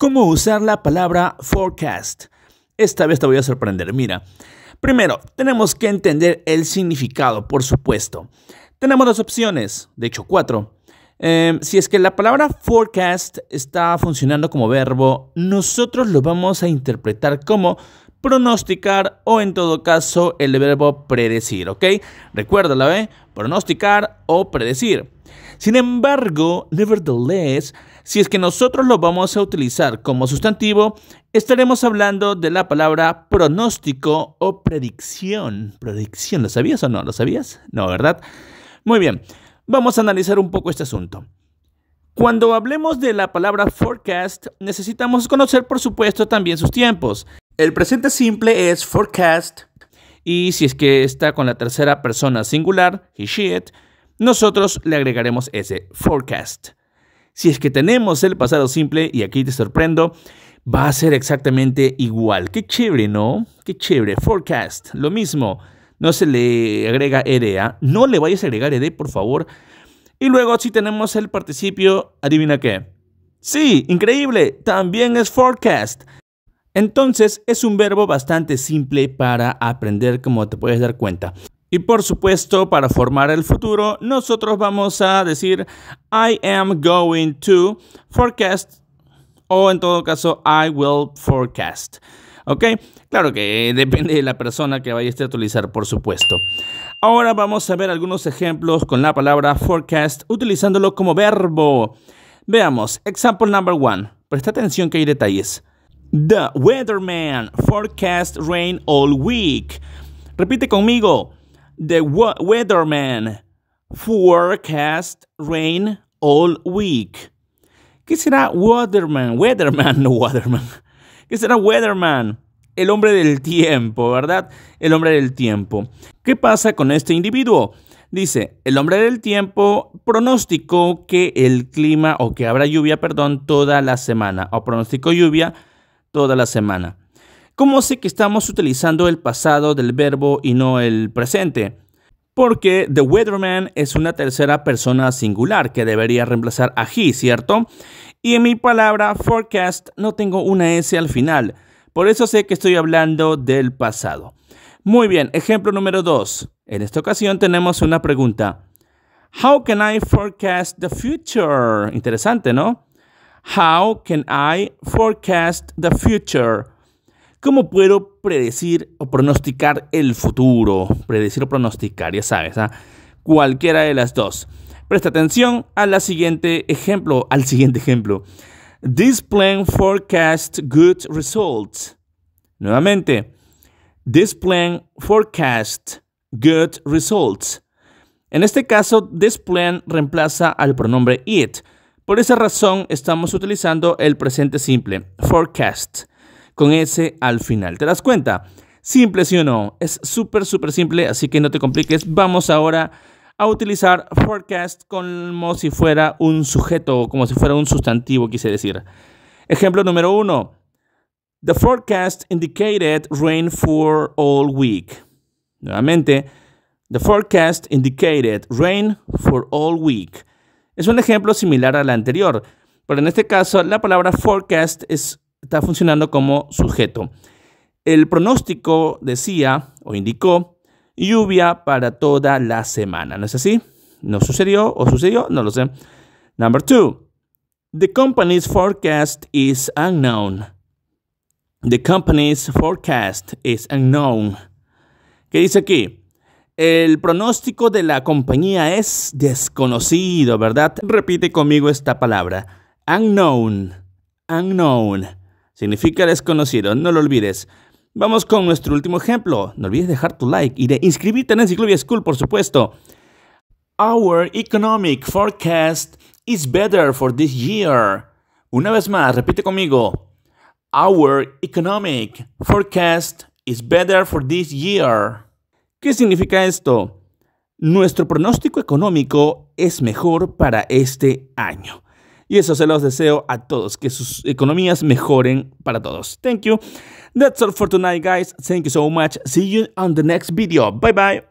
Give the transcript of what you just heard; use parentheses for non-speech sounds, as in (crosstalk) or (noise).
cómo usar la palabra forecast. Esta vez te voy a sorprender, mira. Primero, tenemos que entender el significado, por supuesto. Tenemos dos opciones, de hecho cuatro. Em, si es que la palabra forecast está funcionando como verbo, nosotros lo vamos a interpretar como pronosticar o en todo caso el verbo predecir, ¿ok? Recuérdalo, ¿eh? Pronosticar o predecir. Sin embargo, nevertheless, si es que nosotros lo vamos a utilizar como sustantivo, estaremos hablando de la palabra pronóstico o predicción. Predicción, ¿lo sabías o no? ¿Lo sabías? No, ¿verdad? Muy bien, vamos a analizar un poco este asunto. Cuando hablemos de la palabra forecast, necesitamos conocer, por supuesto, también sus tiempos. El presente simple es forecast, y si es que está con la tercera persona singular, he, she, nosotros le agregaremos ese forecast. Si es que tenemos el pasado simple, y aquí te sorprendo, va a ser exactamente igual. Qué chévere, ¿no? Qué chévere. Forecast, lo mismo. No se le agrega EDA. No le vayas a agregar ED, por favor. Y luego, si tenemos el participio, adivina qué. Sí, increíble. También es forecast. Entonces, es un verbo bastante simple para aprender, como te puedes dar cuenta. Y por supuesto, para formar el futuro, nosotros vamos a decir I am going to forecast o en todo caso I will forecast. ¿Ok? Claro que (laughs) depende de la persona que vayas a este utilizar, por supuesto. Ahora vamos a ver algunos ejemplos con la palabra forecast utilizándolo como verbo. Veamos, example number one. Presta atención que hay detalles. The weatherman forecast rain all week. Repite conmigo. The weatherman forecast rain all week. ¿Qué será weatherman? Weatherman, (laughs) no Waterman. ¿Qué será Weatherman? El hombre del tiempo, ¿verdad? El hombre del tiempo. ¿Qué pasa con este individuo? Dice, el hombre del tiempo pronosticó que el clima o que habrá lluvia, perdón, toda la semana. O pronosticó lluvia toda la semana. ¿Cómo sé que estamos utilizando el pasado del verbo y no el presente? Porque The Weatherman es una tercera persona singular que debería reemplazar a he, ¿cierto? Y en mi palabra forecast no tengo una S al final. Por eso sé que estoy hablando del pasado. Muy bien, ejemplo número 2. En esta ocasión tenemos una pregunta. How can I forecast the future? Interesante, ¿no? How can I forecast the future? ¿Cómo puedo predecir o pronosticar el futuro? Predecir o pronosticar, ya sabes, a ¿ah? cualquiera de las dos. Presta atención siguiente ejemplo, al siguiente ejemplo. This plan forecasts good results. Nuevamente, this plan forecast good results. En este caso, this plan reemplaza al pronombre it. Por esa razón, estamos utilizando el presente simple, forecast con ese al final. ¿Te das cuenta? Simple, sí o no. Es súper, súper simple, así que no te compliques. Vamos ahora a utilizar forecast como si fuera un sujeto, como si fuera un sustantivo, quise decir. Ejemplo número uno. The forecast indicated rain for all week. Nuevamente, the forecast indicated rain for all week. Es un ejemplo similar al anterior, pero en este caso la palabra forecast es está funcionando como sujeto. El pronóstico decía o indicó lluvia para toda la semana, ¿no es así? ¿No sucedió o sucedió? No lo sé. Number two, the company's forecast is unknown. The company's forecast is unknown. ¿Qué dice aquí? El pronóstico de la compañía es desconocido, ¿verdad? Repite conmigo esta palabra. Unknown. Unknown. Significa desconocido, no lo olvides. Vamos con nuestro último ejemplo. No olvides dejar tu like y de inscribirte en Enciclopedia School, por supuesto. Our economic forecast is better for this year. Una vez más, repite conmigo. Our economic forecast is better for this year. ¿Qué significa esto? Nuestro pronóstico económico es mejor para este año. Y eso se los deseo a todos, que sus economías mejoren para todos. Thank you. That's all for tonight, guys. Thank you so much. See you on the next video. Bye bye.